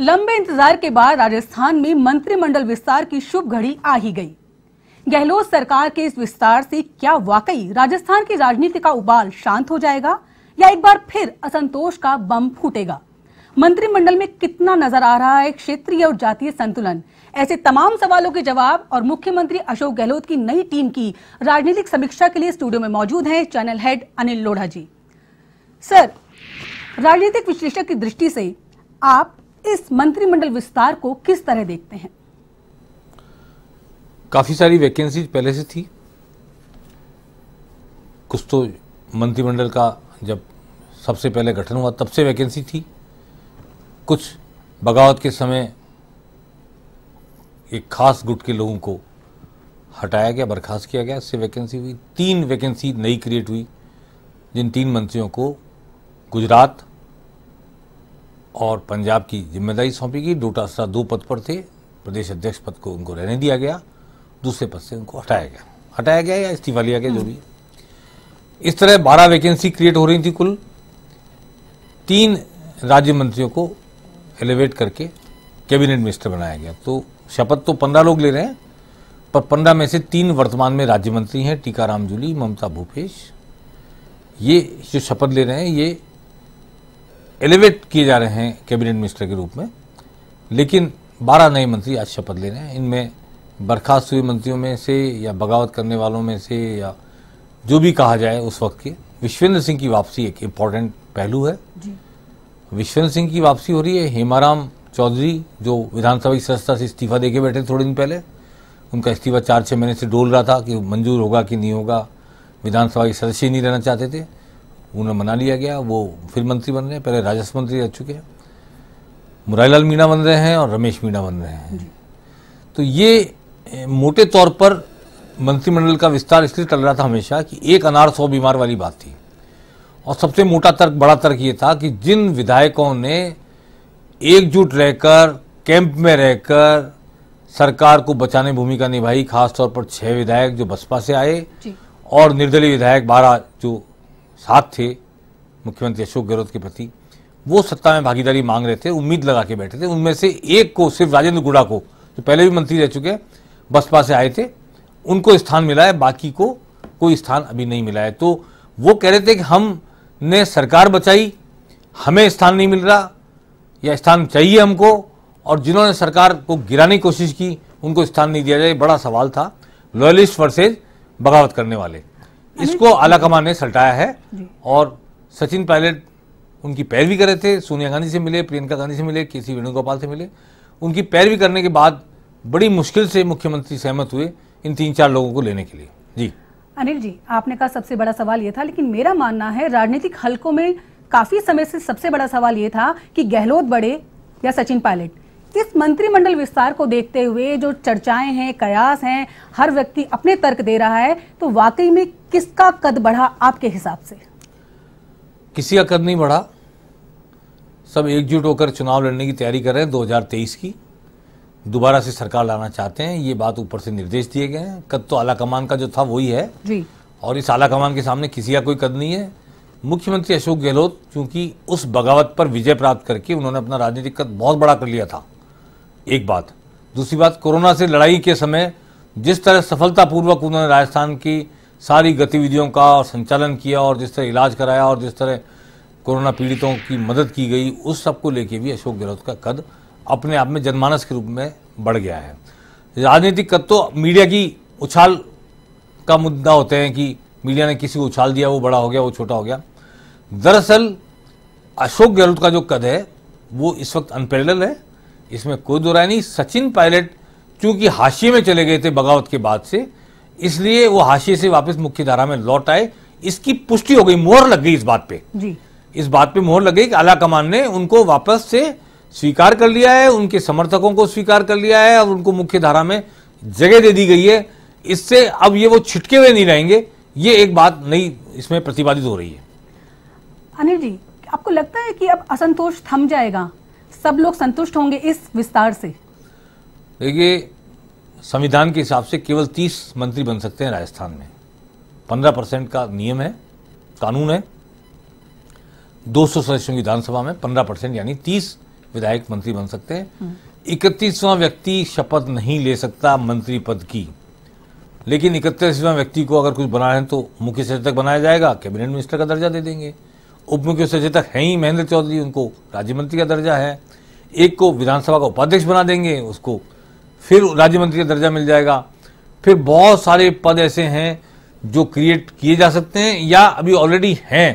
लंबे इंतजार के बाद राजस्थान में मंत्रिमंडल विस्तार की शुभ घड़ी आ ही गई गहलोत सरकार के इस विस्तार से क्या वाकई राजस्थान की राजनीति का उबाल शांत हो जाएगा या एक बार फिर असंतोष का बम फूटेगा मंत्रिमंडल में कितना नजर आ रहा है क्षेत्रीय और जातीय संतुलन ऐसे तमाम सवालों के जवाब और मुख्यमंत्री अशोक गहलोत की नई टीम की राजनीतिक समीक्षा के लिए स्टूडियो में मौजूद हैं channel head Anil Lodha ji sir राजनीतिक विश्लेषक की दृष्टि से आप इस मंत्रिमंडल विस्तार को किस तरह देखते हैं काफ़ी सारी वैकेंसीज पहले से थी कुछ तो मंत्रिमंडल का जब सबसे पहले गठन हुआ तब से वैकेंसी थी कुछ बगावत के समय एक खास गुट के लोगों को हटाया गया बर्खास्त किया गया इससे वैकेंसी हुई तीन वैकेंसी नई क्रिएट हुई जिन तीन मंत्रियों को गुजरात और पंजाब की जिम्मेदारी सौंपी गई डोटासरा दो पद पर थे प्रदेश अध्यक्ष पद को उनको रहने दिया गया दूसरे पद से उनको हटाया गया हटाया गया या इस्तीफा लिया गया जो भी इस तरह बारह वैकेंसी क्रिएट हो रही थी कुल तीन राज्य मंत्रियों को एलिवेट करके कैबिनेट मिनिस्टर बनाया गया तो शपथ तो पंद्रह लोग ले रहे हैं पर पंद्रह में से तीन वर्तमान में राज्य मंत्री हैं टीकाराम जूली ममता भूपेश ये जो शपथ ले रहे हैं ये एलिवेट किए जा रहे हैं कैबिनेट मिनिस्टर के रूप में लेकिन 12 नए मंत्री आज शपथ ले रहे हैं इनमें बर्खास्त हुए मंत्रियों में से या बगावत करने वालों में से या जो भी कहा जाए उस वक्त की विश्वेंद्र सिंह की वापसी एक इम्पॉर्टेंट पहलू है विश्वेंद्र सिंह की वापसी हो रही है हेमाराम चौधरी जो विधानसभा की सदस्यता से इस्तीफा देके बैठे थोड़े दिन पहले उनका इस्तीफा चार छः महीने से डोल रहा था कि मंजूर होगा कि नहीं होगा विधानसभा के सदस्य नहीं रहना चाहते थे उन्हें मना लिया गया वो फिर मंत्री बन रहे हैं पहले राजस्व मंत्री रह चुके हैं मुरारीलाल मीणा बन रहे हैं और रमेश मीणा बन रहे हैं तो ये मोटे तौर पर मंत्रिमंडल का विस्तार इसलिए चल रहा था हमेशा कि एक अनार सौ बीमार वाली बात थी और सबसे मोटा तर्क बड़ा तर्क ये था कि जिन विधायकों ने एकजुट रहकर कैंप में रहकर सरकार को बचाने भूमिका निभाई खासतौर पर छह विधायक जो बसपा से आए और निर्दलीय विधायक बारह जो साथ थे मुख्यमंत्री अशोक गहलोत के प्रति वो सत्ता में भागीदारी मांग रहे थे उम्मीद लगा के बैठे थे उनमें से एक को सिर्फ राजेंद्र गुड़ा को जो पहले भी मंत्री रह चुके हैं बसपा से आए थे उनको स्थान मिला है बाकी को कोई स्थान अभी नहीं मिला है तो वो कह रहे थे कि हमने सरकार बचाई हमें स्थान नहीं मिल रहा या स्थान चाहिए हमको और जिन्होंने सरकार को गिराने की कोशिश की उनको स्थान नहीं दिया जाए बड़ा सवाल था लॉयलिस्ट वर्सेज बगावत करने वाले इसको तो- आला कमान ने सल्टाया है और सचिन पायलट उनकी पैरवी करे थे सोनिया गांधी से मिले प्रियंका गांधी से मिले के सी वेणुगोपाल से मिले उनकी पैरवी करने के बाद बड़ी मुश्किल से मुख्यमंत्री सहमत हुए इन तीन चार लोगों को लेने के लिए जी अनिल जी आपने कहा सबसे बड़ा सवाल यह था लेकिन मेरा मानना है राजनीतिक हलकों में काफी समय से सबसे बड़ा सवाल यह था कि गहलोत बड़े या सचिन पायलट इस मंत्रिमंडल विस्तार को देखते हुए जो चर्चाएं हैं कयास हैं हर व्यक्ति अपने तर्क दे रहा है तो वाकई में किसका कद बढ़ा आपके हिसाब से किसी का कद नहीं बढ़ा सब एकजुट होकर चुनाव लड़ने की तैयारी कर रहे हैं 2023 की दोबारा से सरकार लाना चाहते हैं ये बात ऊपर से निर्देश दिए गए हैं कद तो आला कमान का जो था वही है जी और इस आला कमान के सामने किसी का कोई कद नहीं है मुख्यमंत्री अशोक गहलोत चूंकि उस बगावत पर विजय प्राप्त करके उन्होंने अपना राजनीतिक कद बहुत बड़ा कर लिया था एक बात दूसरी बात कोरोना से लड़ाई के समय जिस तरह सफलतापूर्वक उन्होंने राजस्थान की सारी गतिविधियों का और संचालन किया और जिस तरह इलाज कराया और जिस तरह कोरोना पीड़ितों की मदद की गई उस सब को लेके भी अशोक गहलोत का कद अपने आप में जनमानस के रूप में बढ़ गया है राजनीतिक कद तो मीडिया की उछाल का मुद्दा होते हैं कि मीडिया ने किसी को उछाल दिया वो बड़ा हो गया वो छोटा हो गया दरअसल अशोक गहलोत का जो कद है वो इस वक्त अनपेरल है इसमें कोई दुराय नहीं सचिन पायलट चूंकि हाशिए में चले गए थे बगावत के बाद से इसलिए वो हाशिए से वापस मुख्य धारा में लौट आए इसकी पुष्टि हो गई मोहर लग गई इस बात पे जी इस बात पे मोहर लग गई कि आला कमान ने उनको वापस से स्वीकार कर लिया है उनके समर्थकों को स्वीकार कर लिया है और उनको मुख्य धारा में जगह दे दी गई है इससे अब ये वो छिटके हुए नहीं रहेंगे ये एक बात नई इसमें प्रतिपादित हो रही है अनिल जी आपको लगता है कि अब असंतोष थम जाएगा सब लोग संतुष्ट होंगे इस विस्तार से देखिए संविधान के हिसाब से केवल तीस मंत्री बन सकते हैं राजस्थान में पंद्रह परसेंट का नियम है कानून है दो सौ सदस्यों की विधानसभा में पंद्रह परसेंट यानी तीस विधायक मंत्री बन सकते हैं हम्म। इकतीसवां व्यक्ति शपथ नहीं ले सकता मंत्री पद की लेकिन इकतीसवां व्यक्ति को अगर कुछ बनाए तो मुख्य सचिव तक बनाया जाएगा कैबिनेट मिनिस्टर का दर्जा दे देंगे उप मुख्य सचेतक हैं ही महेंद्र चौधरी उनको राज्य मंत्री का दर्जा है एक को विधानसभा का उपाध्यक्ष बना देंगे उसको फिर राज्य मंत्री का दर्जा मिल जाएगा फिर बहुत सारे पद ऐसे हैं जो क्रिएट किए जा सकते हैं या अभी ऑलरेडी हैं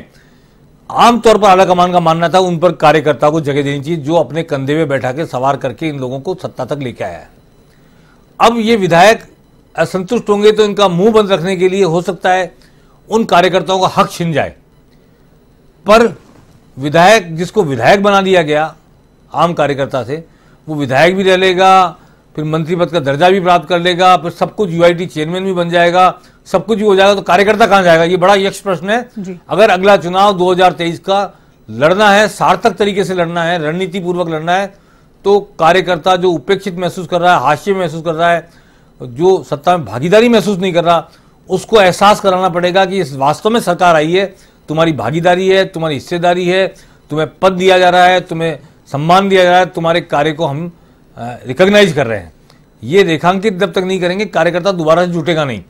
आमतौर पर आला कमान का मानना था उन पर कार्यकर्ता को जगह देनी चाहिए जो अपने कंधे में बैठा के सवार करके इन लोगों को सत्ता तक लेके आया है अब ये विधायक असंतुष्ट होंगे तो इनका मुंह बंद रखने के लिए हो सकता है उन कार्यकर्ताओं का हक छिन जाए पर विधायक जिसको विधायक बना दिया गया आम कार्यकर्ता से वो विधायक भी रह लेगा फिर मंत्री पद का दर्जा भी प्राप्त कर लेगा फिर सब कुछ यूआईटी चेयरमैन भी बन जाएगा सब कुछ हो जाएगा तो कार्यकर्ता कहाँ जाएगा ये बड़ा यक्ष प्रश्न है अगर अगला चुनाव 2023 का लड़ना है सार्थक तरीके से लड़ना है रणनीति पूर्वक लड़ना है तो कार्यकर्ता जो उपेक्षित महसूस कर रहा है हास्य महसूस कर रहा है जो सत्ता में भागीदारी महसूस नहीं कर रहा उसको एहसास कराना पड़ेगा कि इस वास्तव में सरकार आई है तुम्हारी भागीदारी है तुम्हारी हिस्सेदारी है तुम्हें पद दिया जा रहा है तुम्हें सम्मान दिया जा रहा है तुम्हारे कार्य को हम रिकोगनाइज कर रहे हैं ये रेखांकित जब तक नहीं करेंगे कार्यकर्ता दोबारा से जुटेगा नहीं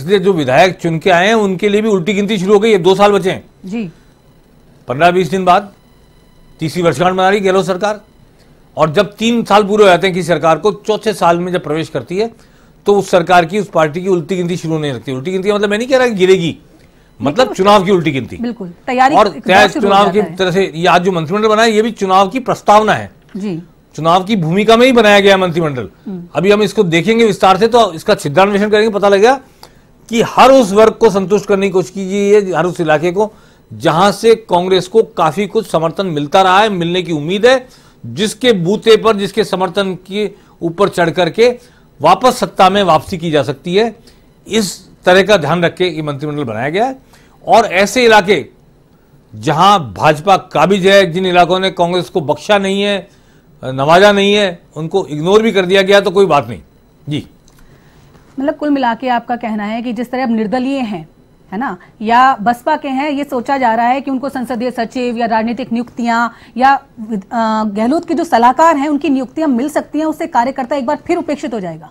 इसलिए जो विधायक चुन के आए हैं उनके लिए भी उल्टी गिनती शुरू हो गई है दो साल बचे हैं जी पंद्रह बीस दिन बाद तीसरी वर्षगांठ बना रही गहलोत सरकार और जब तीन साल पूरे हो जाते हैं किसी सरकार को चौथे साल में जब प्रवेश करती है तो उस सरकार की उस पार्टी की उल्टी गिनती शुरू नहीं रखती उल्टी गिनती मतलब मैं नहीं कह रहा कि गिरेगी मतलब चुनाव की उल्टी गिनती बिल्कुल तैयारी और चुनाव की तरह से ये आज जो मंत्रिमंडल बना है ये भी चुनाव की प्रस्तावना है जी चुनाव की भूमिका में ही बनाया गया मंत्रिमंडल हम्म। अभी हम इसको देखेंगे विस्तार से तो इसका छिद्रन्वेषण करेंगे पता लगेगा कि हर उस वर्ग को संतुष्ट करने की कोशिश की गई है हर उस इलाके को जहां से कांग्रेस को काफी कुछ समर्थन मिलता रहा है मिलने की उम्मीद है जिसके बूते पर जिसके समर्थन के ऊपर चढ़ करके वापस सत्ता में वापसी की जा सकती है इस तरह का ध्यान रख के ये मंत्रिमंडल बनाया गया है और ऐसे इलाके जहां भाजपा काबिज है जिन इलाकों ने कांग्रेस को बख्शा नहीं है नवाजा नहीं है उनको इग्नोर भी कर दिया गया तो कोई बात नहीं जी मतलब कुल मिला के आपका कहना है कि जिस तरह अब निर्दलीय हैं है ना या बसपा के हैं ये सोचा जा रहा है कि उनको संसदीय सचिव या राजनीतिक नियुक्तियां या गहलोत के जो सलाहकार हैं उनकी नियुक्तियां मिल सकती हैं उससे कार्यकर्ता एक बार फिर उपेक्षित हो जाएगा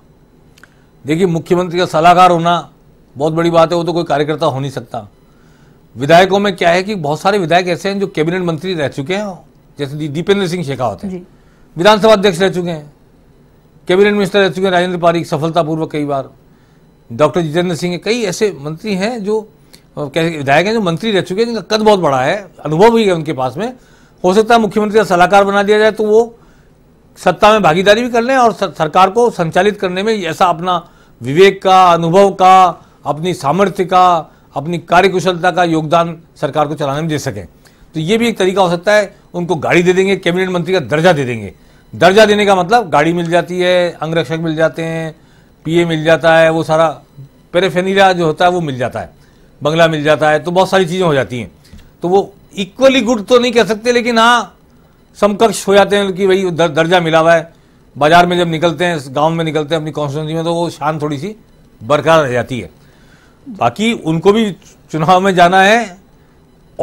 देखिए मुख्यमंत्री का सलाहकार होना बहुत बड़ी बात है वो तो कोई कार्यकर्ता हो नहीं सकता विधायकों में क्या है कि बहुत सारे विधायक ऐसे हैं जो कैबिनेट मंत्री रह चुके हैं जैसे दीपेंद्र सिंह शेखावत हैं विधानसभा अध्यक्ष रह चुके हैं कैबिनेट मिनिस्टर रह चुके हैं राजेंद्र पारिक सफलतापूर्वक कई बार डॉक्टर जितेंद्र सिंह कई ऐसे मंत्री हैं जो कैसे विधायक हैं जो मंत्री रह चुके हैं जिनका कद बहुत बड़ा है अनुभव भी है उनके पास में हो सकता है मुख्यमंत्री का सलाहकार बना दिया जाए तो वो सत्ता में भागीदारी भी कर लें और सरकार को संचालित करने में ऐसा अपना विवेक का अनुभव का अपनी सामर्थ्य का अपनी कार्यकुशलता का योगदान सरकार को चलाने में दे सकें तो ये भी एक तरीका हो सकता है उनको गाड़ी दे देंगे कैबिनेट मंत्री का दर्जा दे देंगे दर्जा देने का मतलब गाड़ी मिल जाती है अंगरक्षक मिल जाते हैं पीए मिल जाता है वो सारा पेरेफेनिरा जो होता है वो मिल जाता है बंगला मिल जाता है तो बहुत सारी चीज़ें हो जाती हैं तो वो इक्वली गुड तो नहीं कह सकते लेकिन हाँ समकक्ष हो जाते हैं कि भाई दर्जा मिला हुआ है बाजार में जब निकलते हैं गांव में निकलते हैं अपनी कॉन्स्टिट्यूंसी में तो वो शान थोड़ी सी बरकरार रह जाती है बाकी उनको भी चुनाव में जाना है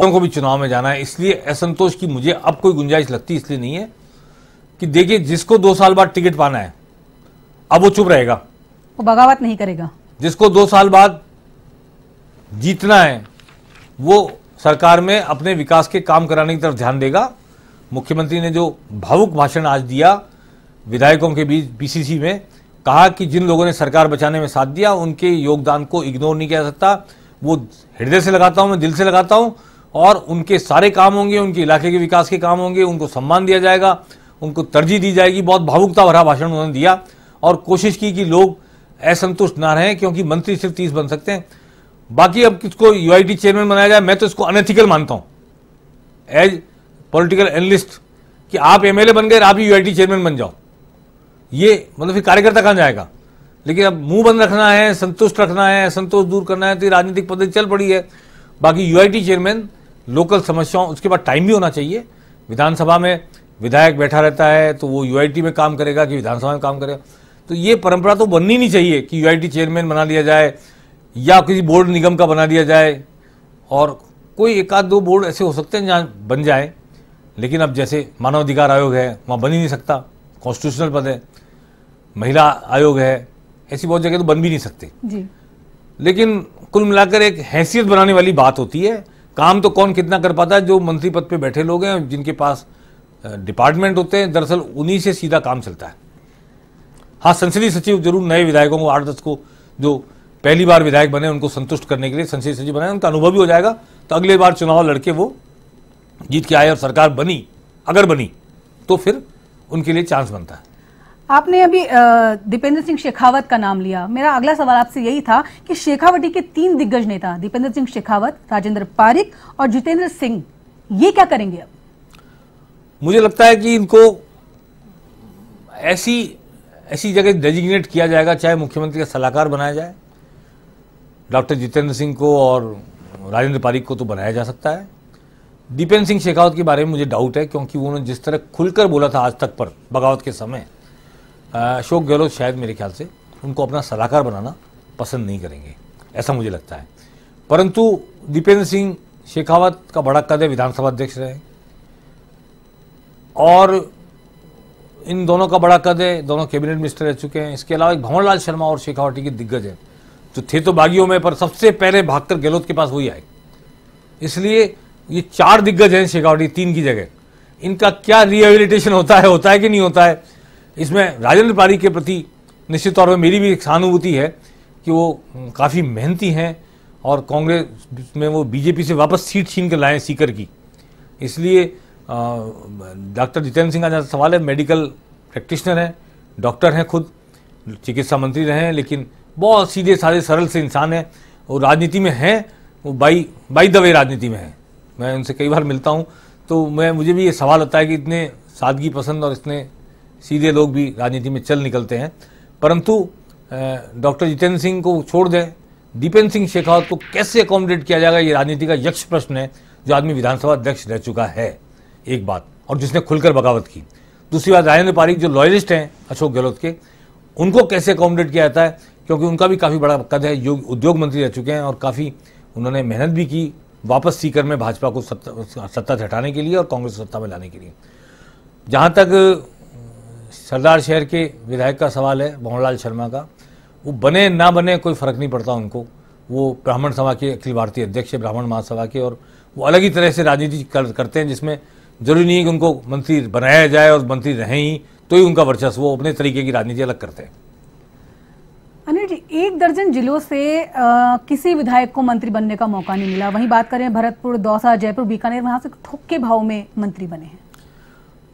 और भी चुनाव में जाना है इसलिए असंतोष की मुझे अब कोई गुंजाइश लगती इसलिए नहीं है कि देखिए जिसको दो साल बाद टिकट पाना है अब वो चुप रहेगा वो बगावत नहीं करेगा जिसको दो साल बाद जीतना है वो सरकार में अपने विकास के काम कराने की तरफ ध्यान देगा मुख्यमंत्री ने जो भावुक भाषण आज दिया विधायकों के बीच बीसीसी में कहा कि जिन लोगों ने सरकार बचाने में साथ दिया उनके योगदान को इग्नोर नहीं किया सकता वो हृदय से लगाता हूँ मैं दिल से लगाता हूँ और उनके सारे काम होंगे उनके इलाके के विकास के काम होंगे उनको सम्मान दिया जाएगा उनको तरजीह दी जाएगी बहुत भावुकता भरा भाषण उन्होंने दिया और कोशिश की कि लोग असंतुष्ट ना रहें क्योंकि मंत्री सिर्फ तीस बन सकते हैं बाकी अब किसको यू चेयरमैन बनाया जाए मैं तो इसको अनएथिकल मानता हूँ एज पॉलिटिकल एनलिस्ट कि आप एमएलए बन गए आप ही यू चेयरमैन बन जाओ ये मतलब फिर कार्यकर्ता कहाँ जाएगा लेकिन अब मुंह बंद रखना है संतुष्ट रखना है संतोष दूर करना है तो ये राजनीतिक पद्धति चल पड़ी है बाकी यूआईटी चेयरमैन लोकल समस्याओं उसके बाद टाइम भी होना चाहिए विधानसभा में विधायक बैठा रहता है तो वो यूआईटी में काम करेगा कि विधानसभा में काम करेगा तो ये परंपरा तो बननी नहीं चाहिए कि यूआईटी चेयरमैन बना लिया जाए या किसी बोर्ड निगम का बना दिया जाए और कोई एक आध दो बोर्ड ऐसे हो सकते हैं जहाँ बन जाए लेकिन अब जैसे मानवाधिकार आयोग है वहाँ बन ही नहीं सकता कॉन्स्टिट्यूशनल पद है महिला आयोग है ऐसी बहुत जगह तो बन भी नहीं सकते जी लेकिन कुल मिलाकर एक हैसियत बनाने वाली बात होती है काम तो कौन कितना कर पाता है जो मंत्री पद पे बैठे लोग हैं जिनके पास डिपार्टमेंट होते हैं दरअसल उन्हीं से सीधा काम चलता है हाँ संसदीय सचिव जरूर नए विधायकों को आठ दस को जो पहली बार विधायक बने उनको संतुष्ट करने के लिए संसदीय सचिव बनाए उनका अनुभव भी हो जाएगा तो अगले बार चुनाव लड़के वो जीत के आए और सरकार बनी अगर बनी तो फिर उनके लिए चांस बनता है आपने अभी दीपेंद्र सिंह शेखावत का नाम लिया मेरा अगला सवाल आपसे यही था कि शेखावटी के तीन दिग्गज नेता दीपेंद्र सिंह शेखावत राजेंद्र पारिक और जितेंद्र सिंह ये क्या करेंगे अब मुझे लगता है कि इनको ऐसी ऐसी जगह डेजिग्नेट किया जाएगा चाहे मुख्यमंत्री का सलाहकार बनाया जाए डॉक्टर जितेंद्र सिंह को और राजेंद्र पारिक को तो बनाया जा सकता है दीपेंद्र सिंह शेखावत के बारे में मुझे डाउट है क्योंकि उन्होंने जिस तरह खुलकर बोला था आज तक पर बगावत के समय अशोक गहलोत शायद मेरे ख्याल से उनको अपना सलाहकार बनाना पसंद नहीं करेंगे ऐसा मुझे लगता है परंतु दीपेंद्र सिंह शेखावत का बड़ा कद है विधानसभा अध्यक्ष रहे और इन दोनों का बड़ा कद है दोनों कैबिनेट मिनिस्टर रह चुके हैं इसके अलावा एक भंवरलाल शर्मा और शेखावटी के दिग्गज हैं जो थे तो बागियों में पर सबसे पहले भागकर गहलोत के पास वही आए इसलिए ये चार दिग्गज हैं शेखावटी तीन की जगह इनका क्या रिहेबिलिटेशन होता है होता है कि नहीं होता है इसमें राजेंद्र पारी के प्रति निश्चित तौर पर मेरी भी एक सहानुभूति है कि वो हम्म, काफ़ी मेहनती हैं और कांग्रेस में वो बीजेपी से वापस सीट छीन के लाए सीकर की इसलिए डॉक्टर जितेंद्र सिंह का जहाँ सवाल है मेडिकल प्रैक्टिशनर हैं डॉक्टर हैं खुद चिकित्सा मंत्री रहे हैं लेकिन बहुत सीधे साधे सरल से इंसान हैं वो राजनीति में हैं वो बाई बाई दवे राजनीति में हैं मैं उनसे कई बार मिलता हूँ तो मैं मुझे भी ये सवाल होता है कि इतने सादगी पसंद और इतने सीधे लोग भी राजनीति में चल निकलते हैं परंतु डॉक्टर जितेंद्र सिंह को छोड़ दें दीपेंद्र सिंह शेखावत को कैसे अकोमोडेट किया जाएगा ये राजनीति का यक्ष प्रश्न है जो आदमी विधानसभा अध्यक्ष रह चुका है एक बात और जिसने खुलकर बगावत की दूसरी बात राजेंद्र पारिक जो लॉयलिस्ट हैं अशोक गहलोत के उनको कैसे अकोमोडेट किया जाता है क्योंकि उनका भी काफ़ी बड़ा कद है योग उद्योग मंत्री रह चुके हैं और काफ़ी उन्होंने मेहनत भी की वापस सीकर में भाजपा को सत्ता सत्ता से हटाने के लिए और कांग्रेस सत्ता में लाने के लिए जहाँ तक सरदार शहर के विधायक का सवाल है मोहनलाल शर्मा का वो बने ना बने कोई फ़र्क नहीं पड़ता उनको वो ब्राह्मण सभा के अखिल भारतीय अध्यक्ष ब्राह्मण महासभा के और वो अलग ही तरह से राजनीति कर, करते हैं जिसमें जरूरी नहीं है कि उनको मंत्री बनाया जाए और मंत्री रहे ही तो ही उनका वर्चस्व वो अपने तरीके की राजनीति अलग करते हैं अनिल जी एक दर्जन जिलों से आ, किसी विधायक को मंत्री बनने का मौका नहीं मिला वहीं बात करें भरतपुर दौसा जयपुर बीकानेर वहां से थोक के भाव में मंत्री बने हैं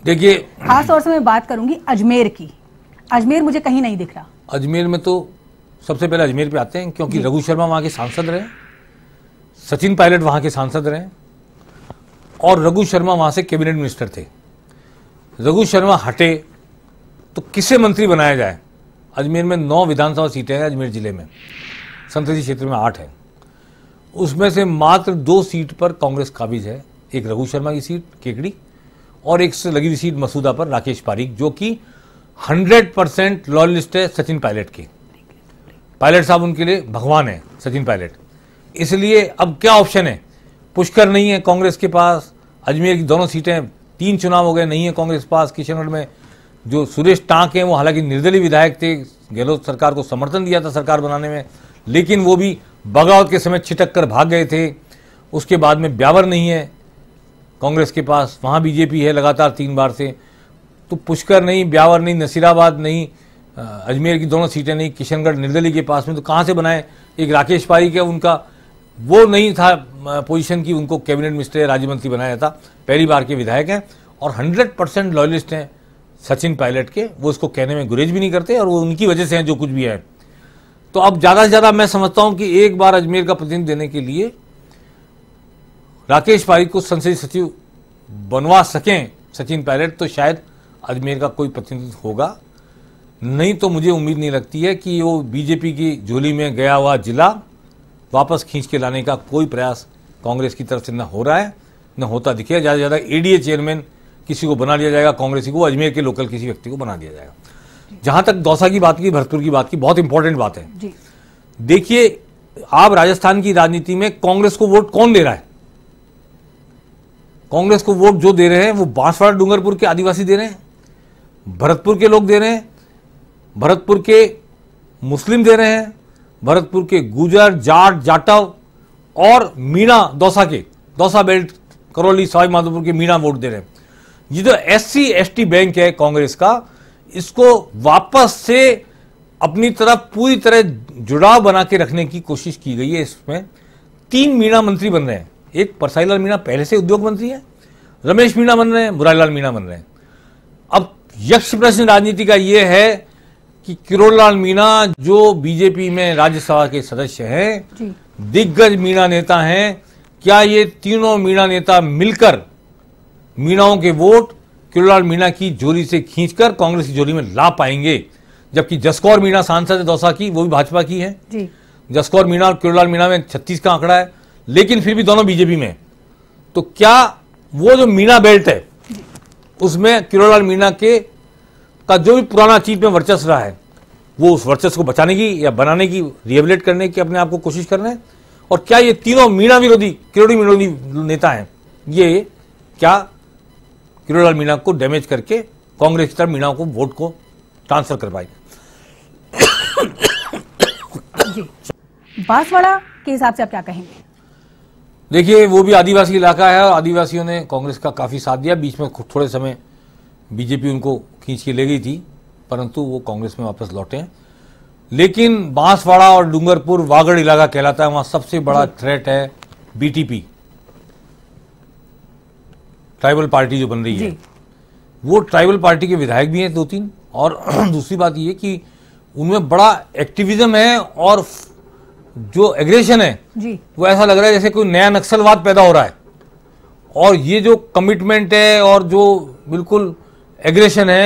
देखिए खास तौर से मैं बात करूंगी अजमेर की अजमेर मुझे कहीं नहीं दिख रहा अजमेर में तो सबसे पहले अजमेर पे आते हैं क्योंकि रघु शर्मा वहाँ के सांसद रहे सचिन पायलट वहाँ के सांसद रहे और रघु शर्मा वहाँ से कैबिनेट मिनिस्टर थे रघु शर्मा हटे तो किसे मंत्री बनाया जाए अजमेर में नौ विधानसभा सीटें हैं अजमेर ज़िले में संसदीय क्षेत्र में आठ हैं उसमें से मात्र दो सीट पर कांग्रेस काबिज है एक रघु शर्मा की सीट केकड़ी और एक से लगी हुई सीट मसूदा पर राकेश पारीक जो कि 100 परसेंट लॉयलिस्ट है सचिन पायलट के पायलट साहब उनके लिए भगवान है सचिन पायलट इसलिए अब क्या ऑप्शन है पुष्कर नहीं है कांग्रेस के पास अजमेर की दोनों सीटें तीन चुनाव हो गए नहीं है कांग्रेस के पास किशनगढ़ में जो सुरेश टांक हैं वो हालांकि निर्दलीय विधायक थे गहलोत सरकार को समर्थन दिया था सरकार बनाने में लेकिन वो भी बगावत के समय छिटक कर भाग गए थे उसके बाद में ब्यावर नहीं है कांग्रेस के पास वहाँ बीजेपी है लगातार तीन बार से तो पुष्कर नहीं ब्यावर नहीं नसीराबाद नहीं अजमेर की दोनों सीटें नहीं किशनगढ़ निर्दलीय के पास में तो कहाँ से बनाए एक राकेश पारी के उनका वो नहीं था पोजीशन की उनको कैबिनेट मिनिस्टर राज्य मंत्री बनाया था पहली बार के विधायक हैं और 100 परसेंट लॉयलिस्ट हैं सचिन पायलट के वो इसको कहने में गुरेज भी नहीं करते और वो उनकी वजह से हैं जो कुछ भी है तो अब ज़्यादा से ज़्यादा मैं समझता हूँ कि एक बार अजमेर का प्रतिनिधित्व देने के लिए राकेश पारीक को संसदीय सचिव बनवा सकें सचिन पायलट तो शायद अजमेर का कोई प्रतिनिधित्व होगा नहीं तो मुझे उम्मीद नहीं लगती है कि वो बीजेपी की झोली में गया हुआ जिला वापस खींच के लाने का कोई प्रयास कांग्रेस की तरफ से न हो रहा है न होता दिखेगा ज़्यादा से ज़्यादा एडीए चेयरमैन किसी को बना लिया जाएगा कांग्रेसी को अजमेर के लोकल किसी व्यक्ति को बना दिया जाएगा जहाँ तक दौसा की बात की भरतपुर की बात की बहुत इंपॉर्टेंट बात है देखिए आप राजस्थान की राजनीति में कांग्रेस को वोट कौन दे रहा है कांग्रेस को वोट जो दे रहे हैं वो बांसवाड़ा डूंगरपुर के आदिवासी दे रहे हैं भरतपुर के लोग दे रहे हैं भरतपुर के मुस्लिम दे रहे हैं भरतपुर के गुजर जाट जाटव और मीणा दौसा के दौसा बेल्ट करौली सवाई माधोपुर के मीणा वोट दे रहे हैं ये जो एस सी बैंक है कांग्रेस का इसको वापस से अपनी तरफ पूरी तरह जुड़ाव बना के रखने की कोशिश की गई है इसमें तीन मीणा मंत्री बन रहे हैं एक परसाईलाल मीणा पहले से उद्योग मंत्री है रमेश मीणा बन रहे हैं मुरारीलाल मीणा बन रहे हैं अब यक्ष प्रश्न राजनीति का यह है कि किरोड़लाल मीणा जो बीजेपी में राज्यसभा के सदस्य हैं दिग्गज मीणा नेता हैं क्या ये तीनों मीणा नेता मिलकर मीणाओं के वोट किरोड़लाल मीणा की जोरी से खींचकर कांग्रेस की जोरी में ला पाएंगे जबकि जसकौर मीणा सांसद है दौसा की वो भी भाजपा की है जसकौर मीणा और किरोड़लाल मीणा में छत्तीस का आंकड़ा है लेकिन फिर भी दोनों बीजेपी में तो क्या वो जो मीना बेल्ट है उसमें किरोलाल मीना के का जो भी पुराना चीज में वर्चस्व रहा है वो उस वर्चस्व को बचाने की या बनाने की रिहेबिलेट करने की अपने आप को कोशिश कर रहे हैं और क्या ये तीनों मीणा विरोधी किरोड़ी विरोधी नेता हैं ये क्या किरोड़लाल मीणा को डैमेज करके कांग्रेस की तरफ मीणा को वोट को ट्रांसफर कर पाएंगे बांसवाड़ा के हिसाब से आप क्या कहेंगे देखिए वो भी आदिवासी इलाका है और आदिवासियों ने कांग्रेस का काफ़ी साथ दिया बीच में थोड़े समय बीजेपी उनको खींच के ले गई थी परंतु वो कांग्रेस में वापस लौटे हैं लेकिन बांसवाड़ा और डूंगरपुर वागड़ इलाका कहलाता है वहाँ सबसे बड़ा थ्रेट है बीटीपी ट्राइबल पार्टी जो बन रही है वो ट्राइबल पार्टी के विधायक भी हैं दो तीन और दूसरी बात ये कि उनमें बड़ा एक्टिविज्म है और जो एग्रेशन है जी वो ऐसा लग रहा है जैसे कोई नया नक्सलवाद पैदा हो रहा है और ये जो कमिटमेंट है और जो बिल्कुल एग्रेशन है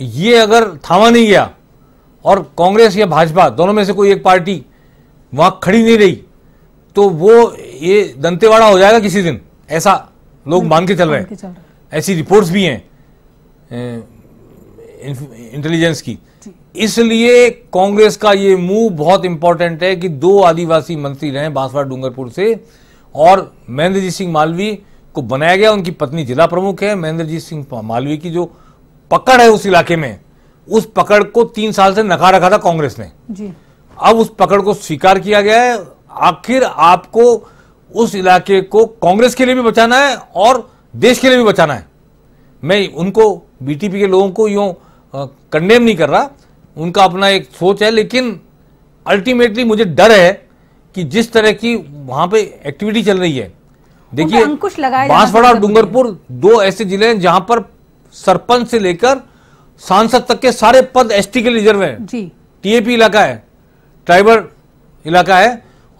ये अगर थामा नहीं गया और कांग्रेस या भाजपा दोनों में से कोई एक पार्टी वहां खड़ी नहीं रही तो वो ये दंतेवाड़ा हो जाएगा किसी दिन ऐसा लोग मान के चल रहे हैं ऐसी रिपोर्ट्स भी हैं इंटेलिजेंस की इसलिए कांग्रेस का ये मूव बहुत इंपॉर्टेंट है कि दो आदिवासी मंत्री रहे बांसवाड़ डूंगरपुर से और महेंद्रजीत सिंह मालवी को बनाया गया उनकी पत्नी जिला प्रमुख है महेंद्रजीत सिंह मालवी की जो पकड़ है उस इलाके में उस पकड़ को तीन साल से नकार रखा था कांग्रेस ने जी। अब उस पकड़ को स्वीकार किया गया है आखिर आपको उस इलाके को कांग्रेस के लिए भी बचाना है और देश के लिए भी बचाना है मैं उनको बीटीपी के लोगों को यू कंडेम नहीं कर रहा उनका अपना एक सोच है लेकिन अल्टीमेटली मुझे डर है कि जिस तरह की वहां पे एक्टिविटी चल रही है देखिए बांसवाड़ा और डूंगरपुर दो ऐसे जिले हैं जहां पर सरपंच से लेकर सांसद तक के सारे पद एसटी के रिजर्व है टीएपी इलाका है ट्राइबल इलाका है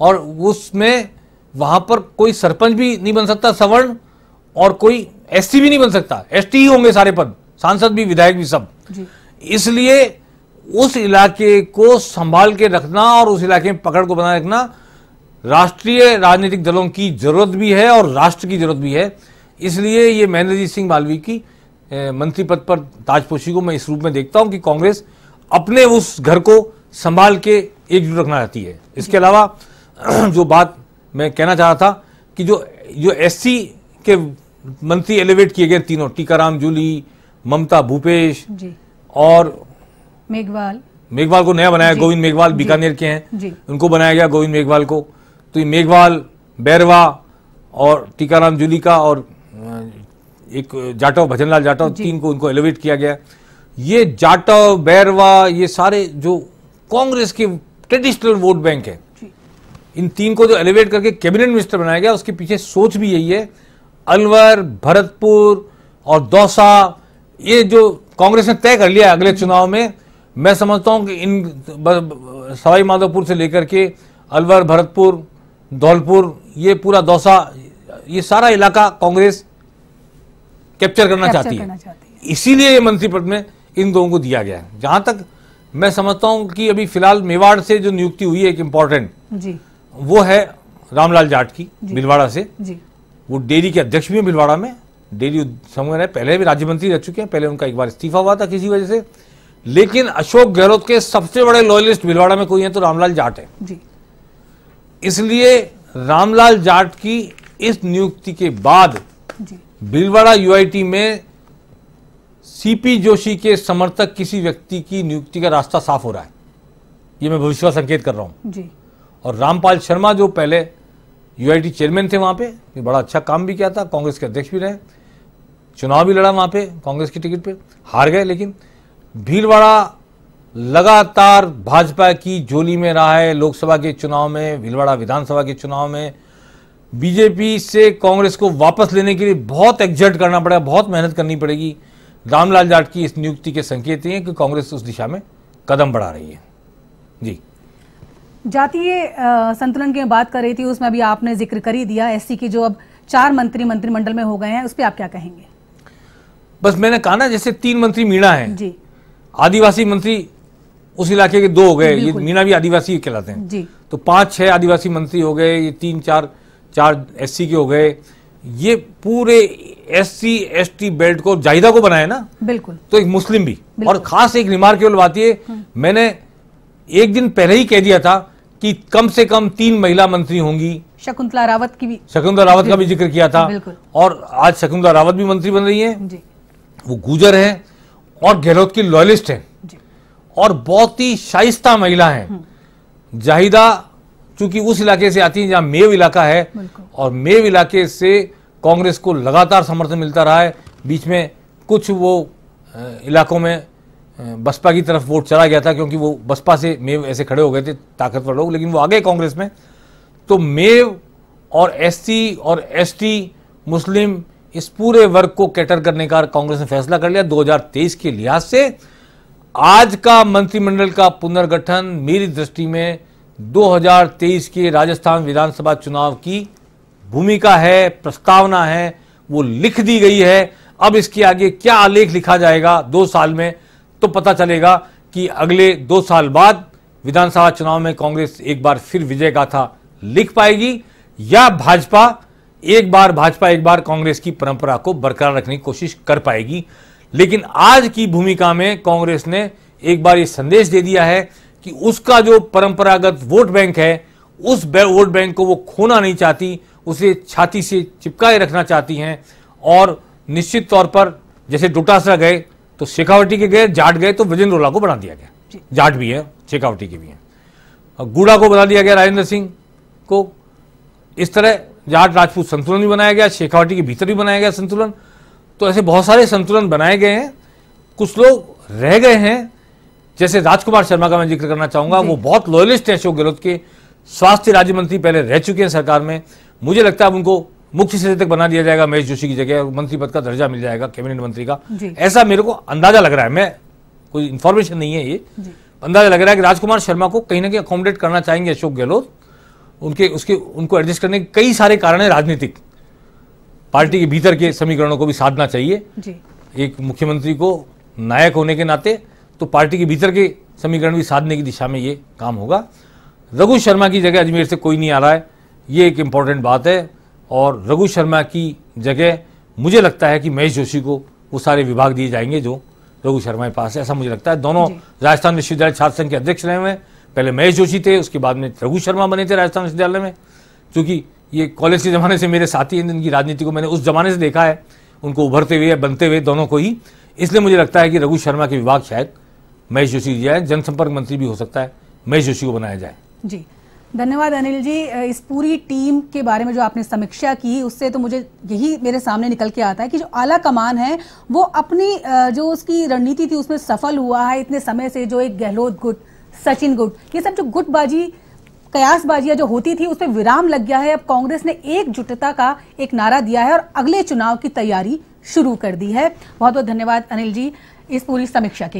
और उसमें वहां पर कोई सरपंच भी नहीं बन सकता सवर्ण और कोई एससी भी नहीं बन सकता एसटी ही होंगे सारे पद सांसद भी विधायक भी सब इसलिए उस इलाके को संभाल के रखना और उस इलाके में पकड़ को बनाए रखना राष्ट्रीय राजनीतिक दलों की जरूरत भी है और राष्ट्र की जरूरत भी है इसलिए ये महेंद्रजीत सिंह मालवी की मंत्री पद पर ताजपोशी को मैं इस रूप में देखता हूं कि कांग्रेस अपने उस घर को संभाल के एकजुट रखना चाहती है इसके अलावा जो बात मैं कहना चाह रहा था कि जो जो एस के मंत्री एलिवेट किए गए तीनों टीकाराम जूली ममता भूपेश और मेघवाल मेघवाल को नया बनाया गोविंद मेघवाल बीकानेर के हैं उनको बनाया गया गोविंद मेघवाल को तो ये मेघवाल बैरवा और टीकाराम जुलिका और एक जाटव भजनलाल जाटव तीन को उनको एलिवेट किया गया ये जाटव बैरवा ये सारे जो कांग्रेस के ट्रेडिशनल वोट बैंक है इन तीन को जो एलिवेट करके कैबिनेट मिनिस्टर बनाया गया उसके पीछे सोच भी यही है अलवर भरतपुर और दौसा ये जो कांग्रेस ने तय कर लिया अगले चुनाव में मैं समझता हूँ कि इन सवाई माधोपुर से लेकर के अलवर भरतपुर धौलपुर ये पूरा दौसा ये सारा इलाका कांग्रेस कैप्चर करना चाहती है इसीलिए ये मंत्री पद में इन दोनों को दिया गया है जहां तक मैं समझता हूं कि अभी फिलहाल मेवाड़ से जो नियुक्ति हुई है एक इम्पोर्टेंट वो है रामलाल जाट की भिलवाड़ा से जी। वो डेयरी के अध्यक्ष भी है भिलवाड़ा में डेयरी समय पहले भी राज्य मंत्री रह चुके हैं पहले उनका एक बार इस्तीफा हुआ था किसी वजह से लेकिन अशोक गहलोत के सबसे बड़े लॉयलिस्ट भिलवाड़ा में कोई है तो रामलाल जाट है जी इसलिए रामलाल जाट की इस नियुक्ति के बाद भिलवाड़ा यूआईटी में सीपी जोशी के समर्थक किसी व्यक्ति की नियुक्ति का रास्ता साफ हो रहा है ये मैं भविष्य संकेत कर रहा जी। और रामपाल शर्मा जो पहले यूआईटी चेयरमैन थे वहां पे ये बड़ा अच्छा काम भी किया था कांग्रेस के अध्यक्ष भी रहे चुनाव भी लड़ा वहां पे कांग्रेस की टिकट पे हार गए लेकिन भीलवाड़ा लगातार भाजपा की जोली में रहा है लोकसभा के चुनाव में भीलवाड़ा विधानसभा के चुनाव में बीजेपी से कांग्रेस को वापस लेने के लिए बहुत एग्जर्ट करना पड़ेगा बहुत मेहनत करनी पड़ेगी रामलाल जाट की इस नियुक्ति के संकेत हैं कि कांग्रेस उस दिशा में कदम बढ़ा रही है जी जातीय संतुलन की बात कर रही थी उसमें अभी आपने जिक्र कर ही दिया एससी की जो अब चार मंत्री मंत्रिमंडल में हो गए हैं उस पर आप क्या कहेंगे बस मैंने कहा ना जैसे तीन मंत्री मीणा है जी आदिवासी मंत्री उस इलाके के दो हो गए ये मीना भी आदिवासी कहलाते हैं जी तो पांच छह आदिवासी मंत्री हो गए ये तीन चार चार एससी के हो गए ये पूरे एससी एसटी बेल्ट को जाहिदा को बनाया ना बिल्कुल तो एक मुस्लिम भी और खास एक रिमार्केबल बात ये हम्म। मैंने एक दिन पहले ही कह दिया था कि कम से कम तीन महिला मंत्री होंगी शकुंतला रावत की भी शकुंतला रावत का भी जिक्र किया था और आज शकुंतला रावत भी मंत्री बन रही है वो गुजर है और गहलोत की लॉयलिस्ट हैं और बहुत ही शाइस्ता महिला हैं हम्म। जाहिदा चूंकि उस इलाके से आती है जहां मेव इलाका है और मेव इलाके से कांग्रेस को लगातार समर्थन मिलता रहा है बीच में कुछ वो इलाकों में बसपा की तरफ वोट चला गया था क्योंकि वो बसपा से मेव ऐसे खड़े हो गए थे ताकतवर लोग लेकिन वो आ गए कांग्रेस में तो मेव और एससी और एसटी मुस्लिम इस पूरे वर्ग को कैटर करने का कांग्रेस ने फैसला कर लिया 2023 के लिहाज से आज का मंत्रिमंडल का पुनर्गठन मेरी दृष्टि में 2023 के राजस्थान विधानसभा चुनाव की भूमिका है प्रस्तावना है वो लिख दी गई है अब इसके आगे क्या आलेख लिखा जाएगा दो साल में तो पता चलेगा कि अगले दो साल बाद विधानसभा चुनाव में कांग्रेस एक बार फिर विजय गाथा लिख पाएगी या भाजपा एक बार भाजपा एक बार कांग्रेस की परंपरा को बरकरार रखने की कोशिश कर पाएगी लेकिन आज की भूमिका में कांग्रेस ने एक बार ये संदेश दे दिया है कि उसका जो परंपरागत वोट बैंक है उस वोट बैंक को वो खोना नहीं चाहती उसे छाती से चिपकाए रखना चाहती हैं और निश्चित तौर पर जैसे डोटासरा गए तो शेखावटी के गए जाट गए तो विजेंद्र रोला को बना दिया गया जाट भी है शेखावटी के भी हैं गुड़ा को बना दिया गया राजेंद्र सिंह को इस तरह जाट राजपूत संतुलन भी बनाया गया शेखावटी के भीतर भी बनाया गया संतुलन तो ऐसे बहुत सारे संतुलन बनाए गए हैं कुछ लोग रह गए हैं जैसे राजकुमार शर्मा का मैं जिक्र करना चाहूंगा वो बहुत लॉयलिस्ट हैं अशोक गहलोत के स्वास्थ्य राज्य मंत्री पहले रह चुके हैं सरकार में मुझे लगता है अब उनको मुख्य सचिव तक बना दिया जाएगा महेश जोशी की जगह मंत्री पद का दर्जा मिल जाएगा कैबिनेट मंत्री का ऐसा मेरे को अंदाजा लग रहा है मैं कोई इन्फॉर्मेशन नहीं है ये अंदाजा लग रहा है कि राजकुमार शर्मा को कहीं ना कहीं अकोमोडेट करना चाहेंगे अशोक गहलोत उनके उसके उनको एडजस्ट करने के कई सारे कारण हैं राजनीतिक पार्टी के भीतर के समीकरणों को भी साधना चाहिए जी। एक मुख्यमंत्री को नायक होने के नाते तो पार्टी के भीतर के समीकरण भी साधने की दिशा में ये काम होगा रघु शर्मा की जगह अजमेर से कोई नहीं आ रहा है ये एक इम्पॉर्टेंट बात है और रघु शर्मा की जगह मुझे लगता है कि महेश जोशी को वो सारे विभाग दिए जाएंगे जो रघु शर्मा के पास है ऐसा मुझे लगता है दोनों राजस्थान विश्वविद्यालय छात्र संघ के अध्यक्ष रहे हुए हैं पहले महेश जोशी थे उसके बाद में रघु शर्मा बने थे राजस्थान विश्वविद्यालय में क्योंकि ये कॉलेज के ज़माने से मेरे साथी हैं जिनकी राजनीति को मैंने उस ज़माने से देखा है उनको उभरते हुए या बनते हुए दोनों को ही इसलिए मुझे लगता है कि रघु शर्मा के विभाग शायद महेश जोशी जाए जनसंपर्क मंत्री भी हो सकता है महेश जोशी को बनाया जाए जी धन्यवाद अनिल जी इस पूरी टीम के बारे में जो आपने समीक्षा की उससे तो मुझे यही मेरे सामने निकल के आता है कि जो आला कमान है वो अपनी जो उसकी रणनीति थी उसमें सफल हुआ है इतने समय से जो एक गहलोत गुट सचिन गुट ये सब जो गुटबाजी कयासबाजियां जो होती थी उसमें विराम लग गया है अब कांग्रेस ने एकजुटता का एक नारा दिया है और अगले चुनाव की तैयारी शुरू कर दी है बहुत बहुत धन्यवाद अनिल जी इस पूरी समीक्षा के